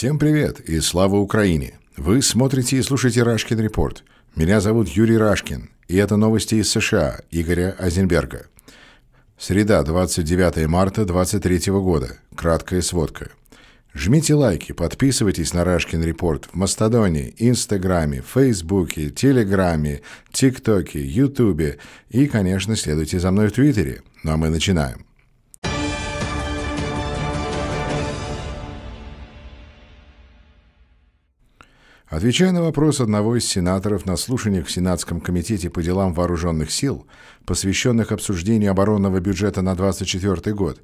Всем привет и слава Украине! Вы смотрите и слушаете Рашкин Репорт. Меня зовут Юрий Рашкин, и это новости из США Игоря Азенберга. Среда, 29 марта 2023 года. Краткая сводка. Жмите лайки, подписывайтесь на Рашкин Репорт в Мастодоне, Инстаграме, Фейсбуке, Телеграме, ТикТоке, Ютубе и, конечно, следуйте за мной в Твиттере. Ну а мы начинаем. Отвечая на вопрос одного из сенаторов на слушаниях в Сенатском комитете по делам вооруженных сил, посвященных обсуждению оборонного бюджета на 2024 год,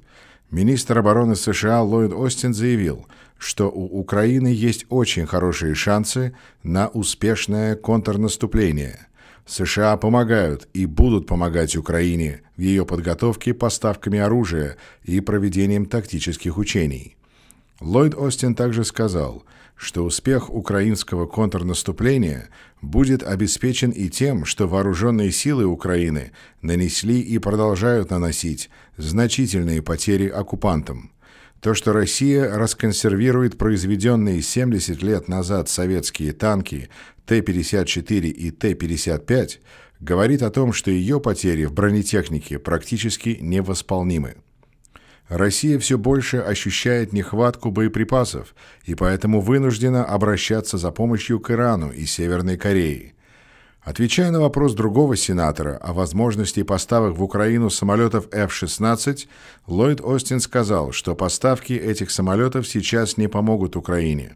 министр обороны США Ллойд Остин заявил, что у Украины есть очень хорошие шансы на успешное контрнаступление. США помогают и будут помогать Украине в ее подготовке поставками оружия и проведением тактических учений. Ллойд Остин также сказал – что успех украинского контрнаступления будет обеспечен и тем, что вооруженные силы Украины нанесли и продолжают наносить значительные потери оккупантам. То, что Россия расконсервирует произведенные 70 лет назад советские танки Т-54 и Т-55, говорит о том, что ее потери в бронетехнике практически невосполнимы. Россия все больше ощущает нехватку боеприпасов и поэтому вынуждена обращаться за помощью к Ирану и Северной Корее. Отвечая на вопрос другого сенатора о возможности поставок в Украину самолетов F-16, Ллойд Остин сказал, что поставки этих самолетов сейчас не помогут Украине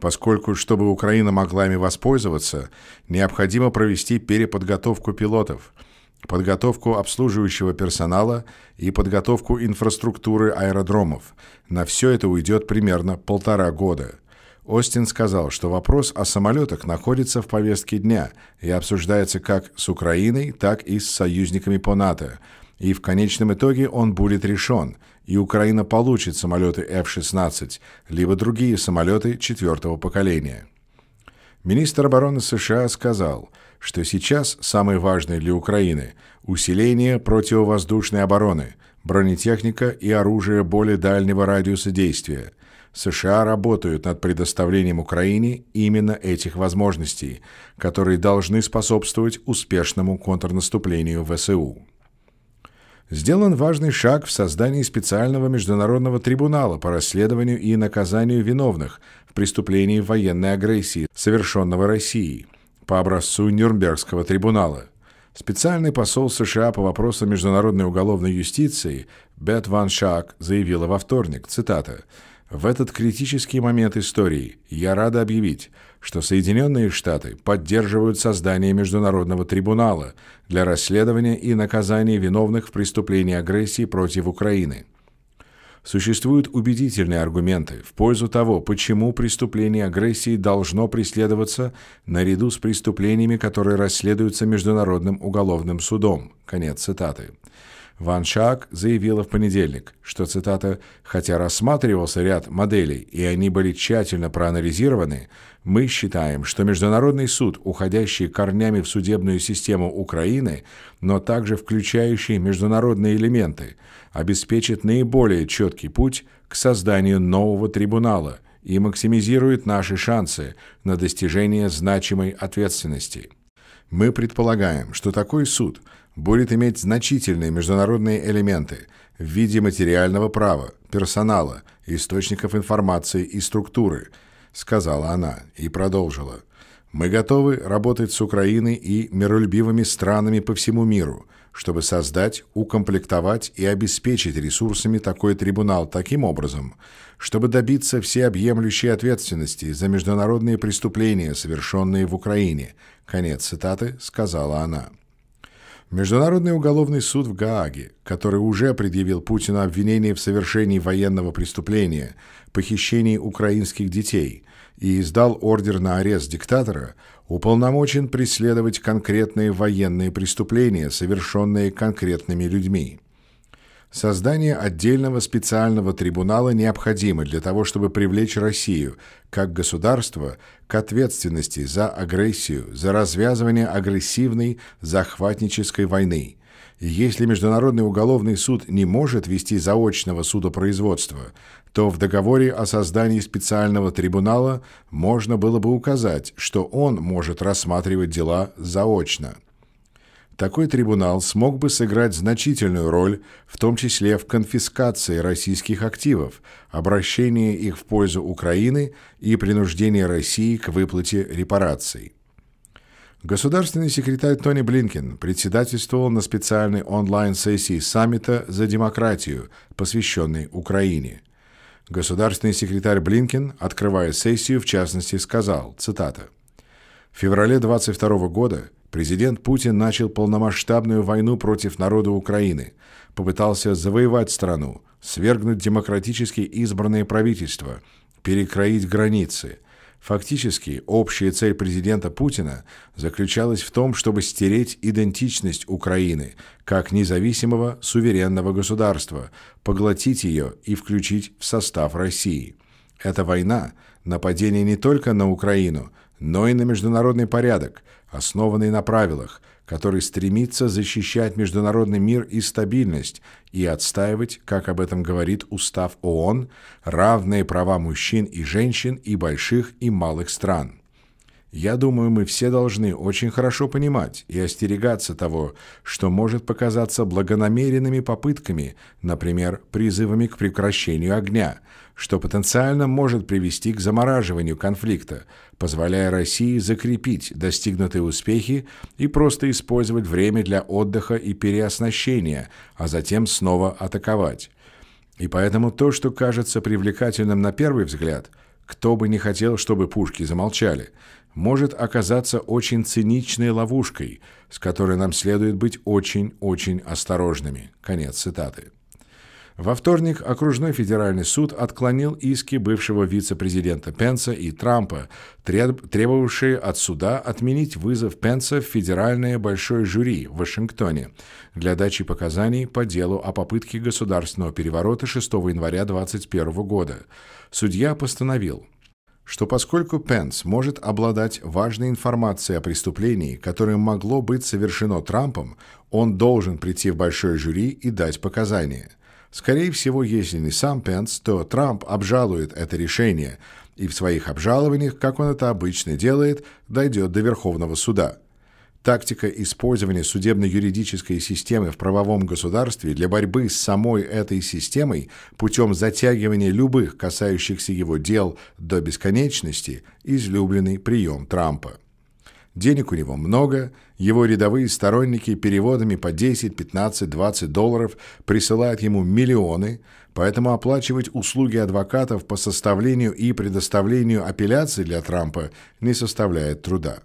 поскольку, чтобы Украина могла ими воспользоваться, необходимо провести переподготовку пилотов – подготовку обслуживающего персонала и подготовку инфраструктуры аэродромов. На все это уйдет примерно полтора года. Остин сказал, что вопрос о самолетах находится в повестке дня и обсуждается как с Украиной, так и с союзниками по НАТО. И в конечном итоге он будет решен, и Украина получит самолеты F-16, либо другие самолеты четвертого поколения. Министр обороны США сказал, что сейчас самое важное для Украины – усиление противовоздушной обороны, бронетехника и оружие более дальнего радиуса действия. США работают над предоставлением Украине именно этих возможностей, которые должны способствовать успешному контрнаступлению ВСУ сделан важный шаг в создании специального международного трибунала по расследованию и наказанию виновных в преступлении военной агрессии, совершенного Россией, по образцу Нюрнбергского трибунала. Специальный посол США по вопросам международной уголовной юстиции Бет Ван Шак заявила во вторник, цитата, в этот критический момент истории я рада объявить, что Соединенные Штаты поддерживают создание Международного трибунала для расследования и наказания виновных в преступлении агрессии против Украины. Существуют убедительные аргументы в пользу того, почему преступление агрессии должно преследоваться наряду с преступлениями, которые расследуются Международным уголовным судом. Конец цитаты. Ван Шак заявила в понедельник, что, цитата, «хотя рассматривался ряд моделей, и они были тщательно проанализированы, мы считаем, что Международный суд, уходящий корнями в судебную систему Украины, но также включающий международные элементы, обеспечит наиболее четкий путь к созданию нового трибунала и максимизирует наши шансы на достижение значимой ответственности». Мы предполагаем, что такой суд будет иметь значительные международные элементы в виде материального права, персонала, источников информации и структуры, сказала она и продолжила. Мы готовы работать с Украиной и миролюбивыми странами по всему миру – чтобы создать, укомплектовать и обеспечить ресурсами такой трибунал таким образом, чтобы добиться всеобъемлющей ответственности за международные преступления, совершенные в Украине, конец цитаты, сказала она. Международный уголовный суд в Гааге, который уже предъявил Путину обвинение в совершении военного преступления, похищении украинских детей – и издал ордер на арест диктатора, уполномочен преследовать конкретные военные преступления, совершенные конкретными людьми. Создание отдельного специального трибунала необходимо для того, чтобы привлечь Россию, как государство, к ответственности за агрессию, за развязывание агрессивной захватнической войны – если Международный уголовный суд не может вести заочного судопроизводства, то в договоре о создании специального трибунала можно было бы указать, что он может рассматривать дела заочно. Такой трибунал смог бы сыграть значительную роль, в том числе в конфискации российских активов, обращении их в пользу Украины и принуждении России к выплате репараций. Государственный секретарь Тони Блинкин председательствовал на специальной онлайн-сессии саммита «За демократию», посвященной Украине. Государственный секретарь Блинкин, открывая сессию, в частности, сказал, цитата, «В феврале 22 года президент Путин начал полномасштабную войну против народа Украины, попытался завоевать страну, свергнуть демократически избранные правительства, перекроить границы – Фактически, общая цель президента Путина заключалась в том, чтобы стереть идентичность Украины как независимого суверенного государства, поглотить ее и включить в состав России. Эта война – нападение не только на Украину, но и на международный порядок, основанный на правилах – который стремится защищать международный мир и стабильность и отстаивать, как об этом говорит Устав ООН, равные права мужчин и женщин и больших и малых стран. Я думаю, мы все должны очень хорошо понимать и остерегаться того, что может показаться благонамеренными попытками, например, призывами к прекращению огня, что потенциально может привести к замораживанию конфликта, позволяя России закрепить достигнутые успехи и просто использовать время для отдыха и переоснащения, а затем снова атаковать. И поэтому то, что кажется привлекательным на первый взгляд – кто бы не хотел, чтобы пушки замолчали, может оказаться очень циничной ловушкой, с которой нам следует быть очень-очень осторожными». Конец цитаты. Во вторник окружной федеральный суд отклонил иски бывшего вице-президента Пенса и Трампа, требовавшие от суда отменить вызов Пенса в федеральное большое жюри в Вашингтоне для дачи показаний по делу о попытке государственного переворота 6 января 2021 года. Судья постановил – что поскольку Пенс может обладать важной информацией о преступлении, которое могло быть совершено Трампом, он должен прийти в большое жюри и дать показания. Скорее всего, если не сам Пенс, то Трамп обжалует это решение, и в своих обжалованиях, как он это обычно делает, дойдет до Верховного суда – Тактика использования судебно-юридической системы в правовом государстве для борьбы с самой этой системой путем затягивания любых касающихся его дел до бесконечности – излюбленный прием Трампа. Денег у него много, его рядовые сторонники переводами по 10, 15, 20 долларов присылают ему миллионы, поэтому оплачивать услуги адвокатов по составлению и предоставлению апелляций для Трампа не составляет труда.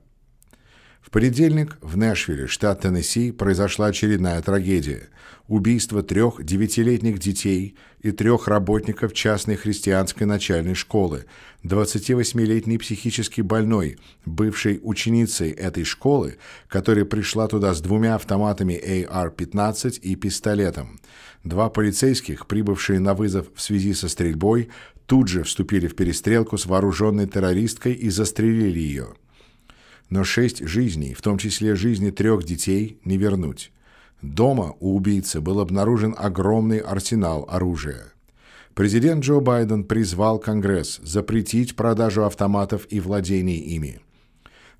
В понедельник в Нэшвилле, штат Теннесси, произошла очередная трагедия. Убийство трех девятилетних детей и трех работников частной христианской начальной школы. 28-летний психически больной, бывшей ученицей этой школы, которая пришла туда с двумя автоматами AR-15 и пистолетом. Два полицейских, прибывшие на вызов в связи со стрельбой, тут же вступили в перестрелку с вооруженной террористкой и застрелили ее но шесть жизней, в том числе жизни трех детей, не вернуть. Дома у убийцы был обнаружен огромный арсенал оружия. Президент Джо Байден призвал Конгресс запретить продажу автоматов и владение ими.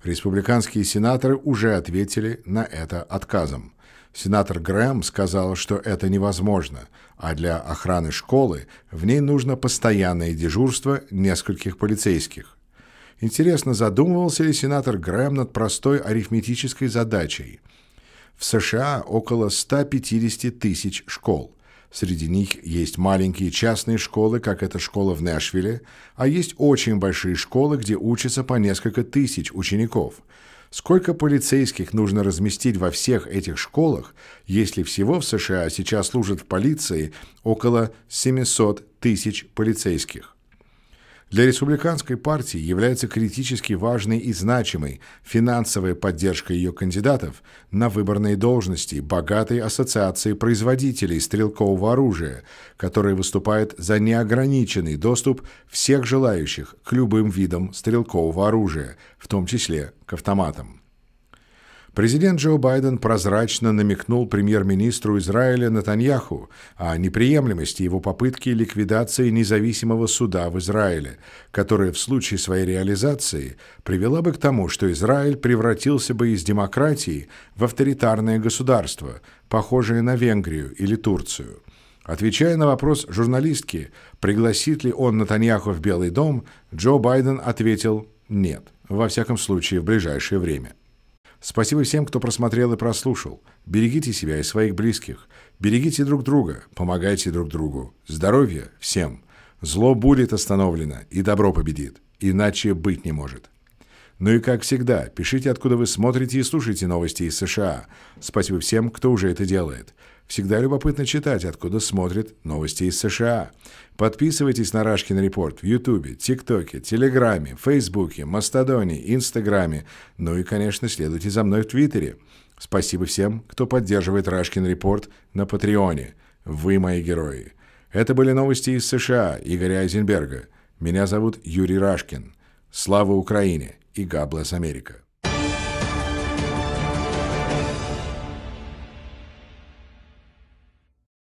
Республиканские сенаторы уже ответили на это отказом. Сенатор Грэм сказал, что это невозможно, а для охраны школы в ней нужно постоянное дежурство нескольких полицейских. Интересно, задумывался ли сенатор Грэм над простой арифметической задачей? В США около 150 тысяч школ. Среди них есть маленькие частные школы, как эта школа в Нэшвилле, а есть очень большие школы, где учатся по несколько тысяч учеников. Сколько полицейских нужно разместить во всех этих школах, если всего в США сейчас служат в полиции около 700 тысяч полицейских? Для республиканской партии является критически важной и значимой финансовая поддержка ее кандидатов на выборные должности богатой ассоциации производителей стрелкового оружия, которая выступает за неограниченный доступ всех желающих к любым видам стрелкового оружия, в том числе к автоматам. Президент Джо Байден прозрачно намекнул премьер-министру Израиля Натаньяху о неприемлемости его попытки ликвидации независимого суда в Израиле, которая в случае своей реализации привела бы к тому, что Израиль превратился бы из демократии в авторитарное государство, похожее на Венгрию или Турцию. Отвечая на вопрос журналистки, пригласит ли он Натаньяху в Белый дом, Джо Байден ответил «нет», во всяком случае в ближайшее время. Спасибо всем, кто просмотрел и прослушал. Берегите себя и своих близких. Берегите друг друга, помогайте друг другу. Здоровья всем. Зло будет остановлено, и добро победит. Иначе быть не может. Ну и как всегда, пишите, откуда вы смотрите и слушаете новости из США. Спасибо всем, кто уже это делает. Всегда любопытно читать, откуда смотрят новости из США. Подписывайтесь на Рашкин Репорт в Ютубе, ТикТоке, Телеграме, Фейсбуке, Мастодоне, Инстаграме. Ну и, конечно, следуйте за мной в Твиттере. Спасибо всем, кто поддерживает Рашкин Репорт на Патреоне. Вы мои герои. Это были новости из США Игоря Айзенберга. Меня зовут Юрий Рашкин. Слава Украине! и Gabless America.